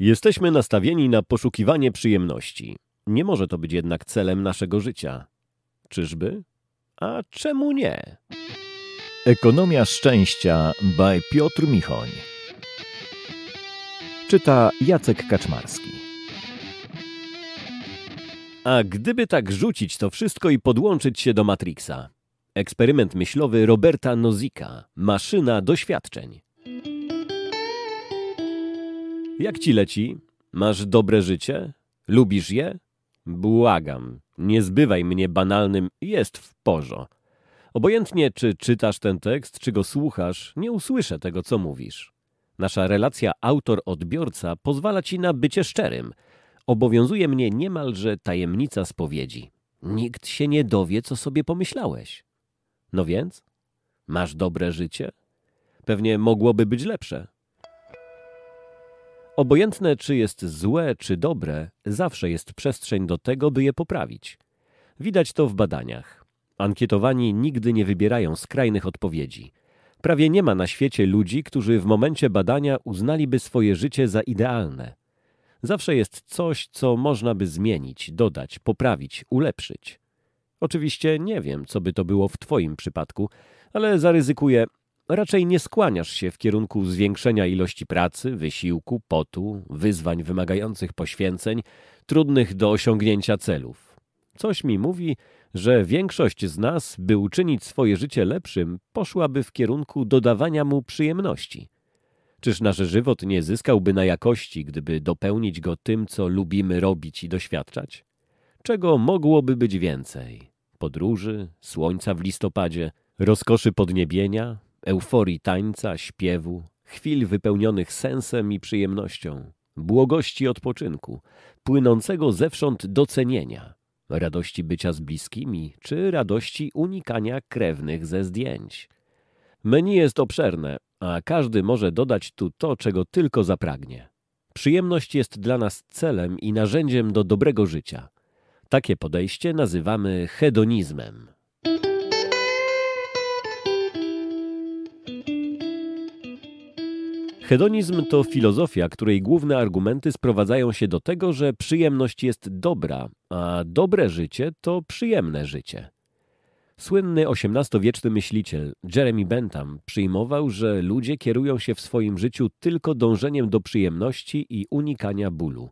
Jesteśmy nastawieni na poszukiwanie przyjemności. Nie może to być jednak celem naszego życia. Czyżby? A czemu nie? Ekonomia szczęścia by Piotr Michoń. Czyta Jacek Kaczmarski. A gdyby tak rzucić to wszystko i podłączyć się do Matrixa? Eksperyment myślowy Roberta Nozika. Maszyna doświadczeń. Jak ci leci? Masz dobre życie? Lubisz je? Błagam, nie zbywaj mnie banalnym jest w porzo. Obojętnie, czy czytasz ten tekst, czy go słuchasz, nie usłyszę tego, co mówisz. Nasza relacja autor-odbiorca pozwala ci na bycie szczerym. Obowiązuje mnie niemalże tajemnica spowiedzi. Nikt się nie dowie, co sobie pomyślałeś. No więc? Masz dobre życie? Pewnie mogłoby być lepsze. Obojętne, czy jest złe, czy dobre, zawsze jest przestrzeń do tego, by je poprawić. Widać to w badaniach. Ankietowani nigdy nie wybierają skrajnych odpowiedzi. Prawie nie ma na świecie ludzi, którzy w momencie badania uznaliby swoje życie za idealne. Zawsze jest coś, co można by zmienić, dodać, poprawić, ulepszyć. Oczywiście nie wiem, co by to było w Twoim przypadku, ale zaryzykuję, raczej nie skłaniasz się w kierunku zwiększenia ilości pracy, wysiłku, potu, wyzwań wymagających poświęceń, trudnych do osiągnięcia celów. Coś mi mówi, że większość z nas, by uczynić swoje życie lepszym, poszłaby w kierunku dodawania mu przyjemności. Czyż nasz żywot nie zyskałby na jakości, gdyby dopełnić go tym, co lubimy robić i doświadczać? Czego mogłoby być więcej? Podróży, słońca w listopadzie, rozkoszy podniebienia, euforii tańca, śpiewu, chwil wypełnionych sensem i przyjemnością, błogości odpoczynku, płynącego zewsząd docenienia, radości bycia z bliskimi czy radości unikania krewnych ze zdjęć. Menu jest obszerne, a każdy może dodać tu to, czego tylko zapragnie. Przyjemność jest dla nas celem i narzędziem do dobrego życia. Takie podejście nazywamy hedonizmem. Hedonizm to filozofia, której główne argumenty sprowadzają się do tego, że przyjemność jest dobra, a dobre życie to przyjemne życie. Słynny XVIII-wieczny myśliciel Jeremy Bentham przyjmował, że ludzie kierują się w swoim życiu tylko dążeniem do przyjemności i unikania bólu.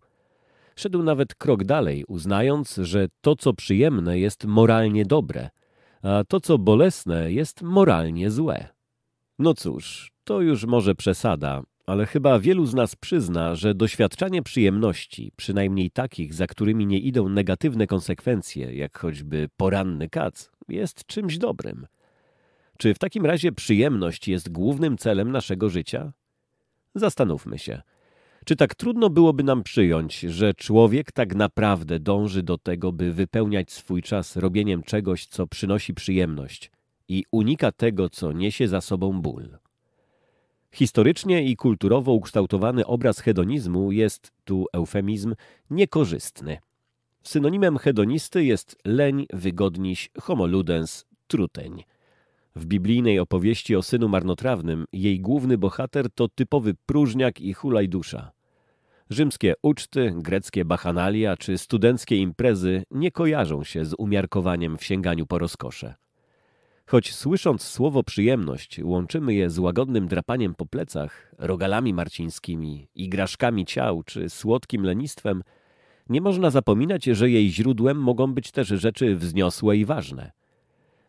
Szedł nawet krok dalej, uznając, że to, co przyjemne, jest moralnie dobre, a to, co bolesne, jest moralnie złe. No cóż, to już może przesada, ale chyba wielu z nas przyzna, że doświadczanie przyjemności, przynajmniej takich, za którymi nie idą negatywne konsekwencje, jak choćby poranny kac, jest czymś dobrym. Czy w takim razie przyjemność jest głównym celem naszego życia? Zastanówmy się. Czy tak trudno byłoby nam przyjąć, że człowiek tak naprawdę dąży do tego, by wypełniać swój czas robieniem czegoś, co przynosi przyjemność i unika tego, co niesie za sobą ból? Historycznie i kulturowo ukształtowany obraz hedonizmu jest, tu eufemizm, niekorzystny. Synonimem hedonisty jest leń, wygodniś, homoludens, truteń. W biblijnej opowieści o synu marnotrawnym jej główny bohater to typowy próżniak i hulajdusza. Rzymskie uczty, greckie bachanalia czy studenckie imprezy nie kojarzą się z umiarkowaniem w sięganiu po rozkosze. Choć słysząc słowo przyjemność, łączymy je z łagodnym drapaniem po plecach, rogalami marcińskimi, igraszkami ciał czy słodkim lenistwem, nie można zapominać, że jej źródłem mogą być też rzeczy wzniosłe i ważne.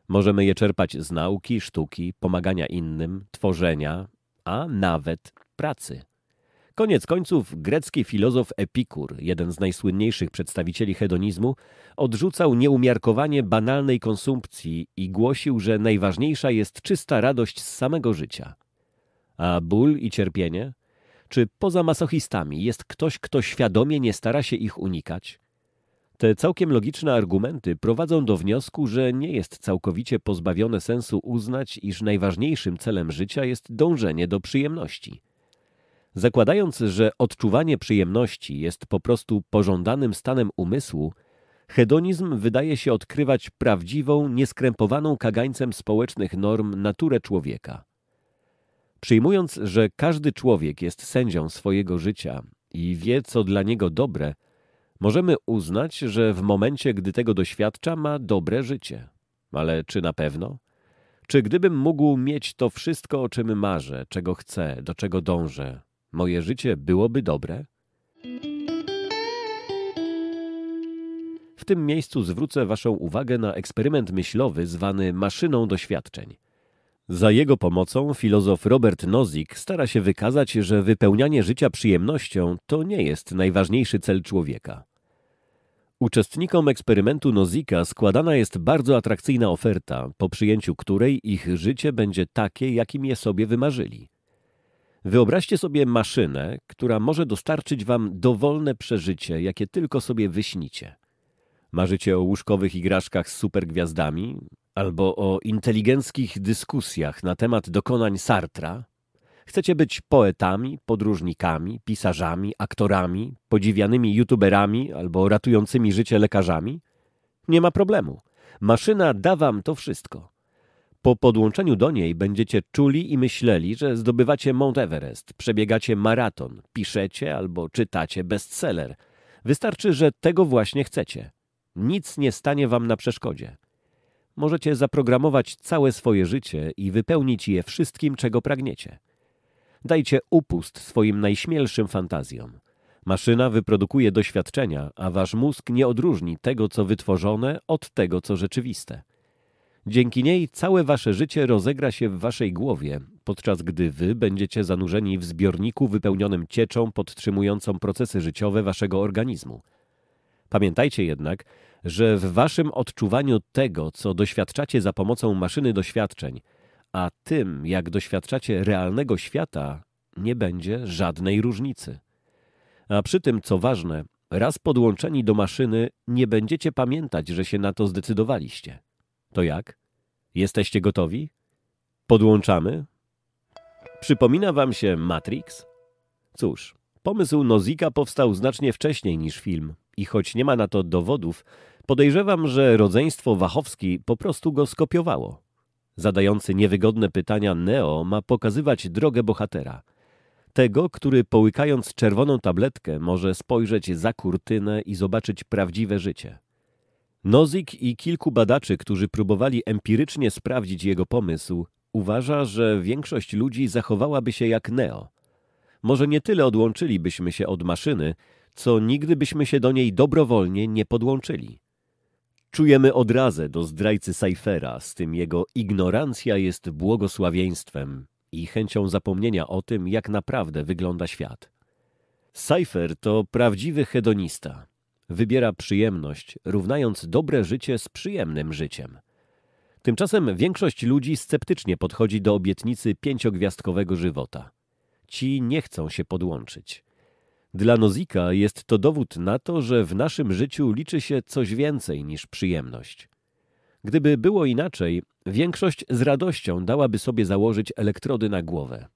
Możemy je czerpać z nauki, sztuki, pomagania innym, tworzenia, a nawet pracy. Koniec końców grecki filozof Epikur, jeden z najsłynniejszych przedstawicieli hedonizmu, odrzucał nieumiarkowanie banalnej konsumpcji i głosił, że najważniejsza jest czysta radość z samego życia. A ból i cierpienie? Czy poza masochistami jest ktoś, kto świadomie nie stara się ich unikać? Te całkiem logiczne argumenty prowadzą do wniosku, że nie jest całkowicie pozbawione sensu uznać, iż najważniejszym celem życia jest dążenie do przyjemności – Zakładając, że odczuwanie przyjemności jest po prostu pożądanym stanem umysłu, hedonizm wydaje się odkrywać prawdziwą, nieskrępowaną kagańcem społecznych norm naturę człowieka. Przyjmując, że każdy człowiek jest sędzią swojego życia i wie, co dla niego dobre, możemy uznać, że w momencie, gdy tego doświadcza, ma dobre życie. Ale czy na pewno? Czy gdybym mógł mieć to wszystko, o czym marzę, czego chcę, do czego dążę, moje życie byłoby dobre? W tym miejscu zwrócę Waszą uwagę na eksperyment myślowy zwany maszyną doświadczeń. Za jego pomocą filozof Robert Nozick stara się wykazać, że wypełnianie życia przyjemnością to nie jest najważniejszy cel człowieka. Uczestnikom eksperymentu Nozika składana jest bardzo atrakcyjna oferta, po przyjęciu której ich życie będzie takie, jakim je sobie wymarzyli. Wyobraźcie sobie maszynę, która może dostarczyć wam dowolne przeżycie, jakie tylko sobie wyśnicie. Marzycie o łóżkowych igraszkach z supergwiazdami albo o inteligenckich dyskusjach na temat dokonań Sartra? Chcecie być poetami, podróżnikami, pisarzami, aktorami, podziwianymi youtuberami albo ratującymi życie lekarzami? Nie ma problemu. Maszyna da wam to wszystko. Po podłączeniu do niej będziecie czuli i myśleli, że zdobywacie Mount Everest, przebiegacie maraton, piszecie albo czytacie bestseller. Wystarczy, że tego właśnie chcecie. Nic nie stanie wam na przeszkodzie. Możecie zaprogramować całe swoje życie i wypełnić je wszystkim, czego pragniecie. Dajcie upust swoim najśmielszym fantazjom. Maszyna wyprodukuje doświadczenia, a wasz mózg nie odróżni tego, co wytworzone, od tego, co rzeczywiste. Dzięki niej całe wasze życie rozegra się w waszej głowie, podczas gdy wy będziecie zanurzeni w zbiorniku wypełnionym cieczą podtrzymującą procesy życiowe waszego organizmu. Pamiętajcie jednak, że w waszym odczuwaniu tego, co doświadczacie za pomocą maszyny doświadczeń, a tym, jak doświadczacie realnego świata, nie będzie żadnej różnicy. A przy tym, co ważne, raz podłączeni do maszyny, nie będziecie pamiętać, że się na to zdecydowaliście. To jak? Jesteście gotowi? Podłączamy? Przypomina wam się Matrix? Cóż, pomysł Nozika powstał znacznie wcześniej niż film i choć nie ma na to dowodów, podejrzewam, że rodzeństwo Wachowski po prostu go skopiowało. Zadający niewygodne pytania Neo ma pokazywać drogę bohatera. Tego, który połykając czerwoną tabletkę może spojrzeć za kurtynę i zobaczyć prawdziwe życie – Nozick i kilku badaczy, którzy próbowali empirycznie sprawdzić jego pomysł, uważa, że większość ludzi zachowałaby się jak Neo. Może nie tyle odłączylibyśmy się od maszyny, co nigdy byśmy się do niej dobrowolnie nie podłączyli. Czujemy odrazę do zdrajcy Cyphera, z tym jego ignorancja jest błogosławieństwem i chęcią zapomnienia o tym, jak naprawdę wygląda świat. Cypher to prawdziwy hedonista – Wybiera przyjemność, równając dobre życie z przyjemnym życiem. Tymczasem większość ludzi sceptycznie podchodzi do obietnicy pięciogwiazdkowego żywota. Ci nie chcą się podłączyć. Dla Nozika jest to dowód na to, że w naszym życiu liczy się coś więcej niż przyjemność. Gdyby było inaczej, większość z radością dałaby sobie założyć elektrody na głowę.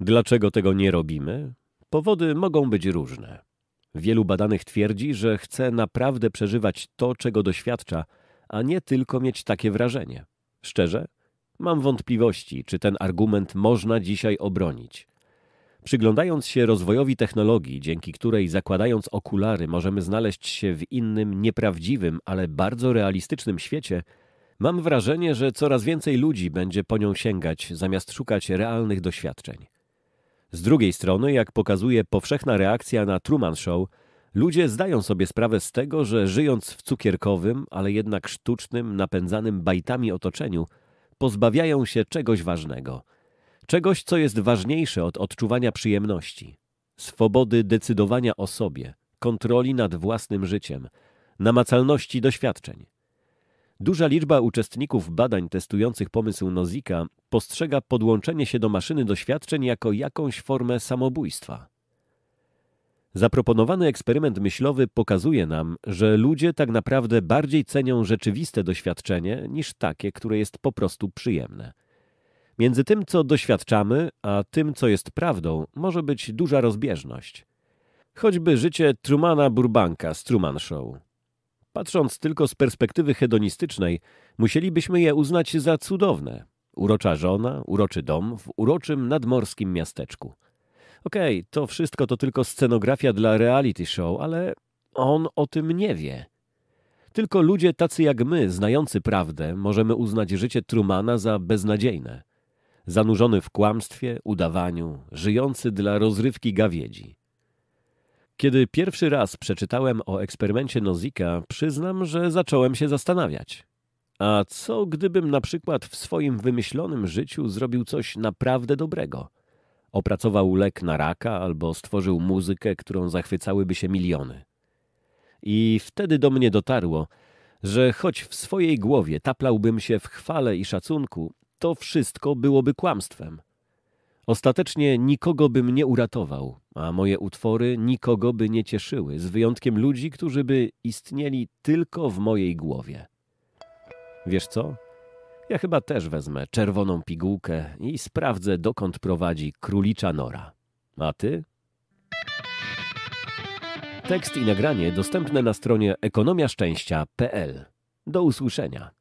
Dlaczego tego nie robimy? Powody mogą być różne. Wielu badanych twierdzi, że chce naprawdę przeżywać to, czego doświadcza, a nie tylko mieć takie wrażenie. Szczerze, mam wątpliwości, czy ten argument można dzisiaj obronić. Przyglądając się rozwojowi technologii, dzięki której zakładając okulary możemy znaleźć się w innym, nieprawdziwym, ale bardzo realistycznym świecie, mam wrażenie, że coraz więcej ludzi będzie po nią sięgać zamiast szukać realnych doświadczeń. Z drugiej strony, jak pokazuje powszechna reakcja na Truman Show, ludzie zdają sobie sprawę z tego, że żyjąc w cukierkowym, ale jednak sztucznym, napędzanym bajtami otoczeniu, pozbawiają się czegoś ważnego. Czegoś, co jest ważniejsze od odczuwania przyjemności, swobody decydowania o sobie, kontroli nad własnym życiem, namacalności doświadczeń. Duża liczba uczestników badań testujących pomysł Nozika postrzega podłączenie się do maszyny doświadczeń jako jakąś formę samobójstwa. Zaproponowany eksperyment myślowy pokazuje nam, że ludzie tak naprawdę bardziej cenią rzeczywiste doświadczenie niż takie, które jest po prostu przyjemne. Między tym, co doświadczamy, a tym, co jest prawdą, może być duża rozbieżność. Choćby życie Trumana Burbanka z Truman Show. Patrząc tylko z perspektywy hedonistycznej, musielibyśmy je uznać za cudowne. Urocza żona, uroczy dom w uroczym nadmorskim miasteczku. Okej, okay, to wszystko to tylko scenografia dla reality show, ale on o tym nie wie. Tylko ludzie tacy jak my, znający prawdę, możemy uznać życie Trumana za beznadziejne. Zanurzony w kłamstwie, udawaniu, żyjący dla rozrywki gawiedzi. Kiedy pierwszy raz przeczytałem o eksperymencie Nozika, przyznam, że zacząłem się zastanawiać. A co gdybym na przykład w swoim wymyślonym życiu zrobił coś naprawdę dobrego? Opracował lek na raka albo stworzył muzykę, którą zachwycałyby się miliony. I wtedy do mnie dotarło, że choć w swojej głowie taplałbym się w chwale i szacunku, to wszystko byłoby kłamstwem. Ostatecznie nikogo bym nie uratował, a moje utwory nikogo by nie cieszyły, z wyjątkiem ludzi, którzy by istnieli tylko w mojej głowie. Wiesz co? Ja chyba też wezmę czerwoną pigułkę i sprawdzę, dokąd prowadzi królicza nora. A ty? Tekst i nagranie dostępne na stronie ekonomiaszczęścia.pl. Do usłyszenia.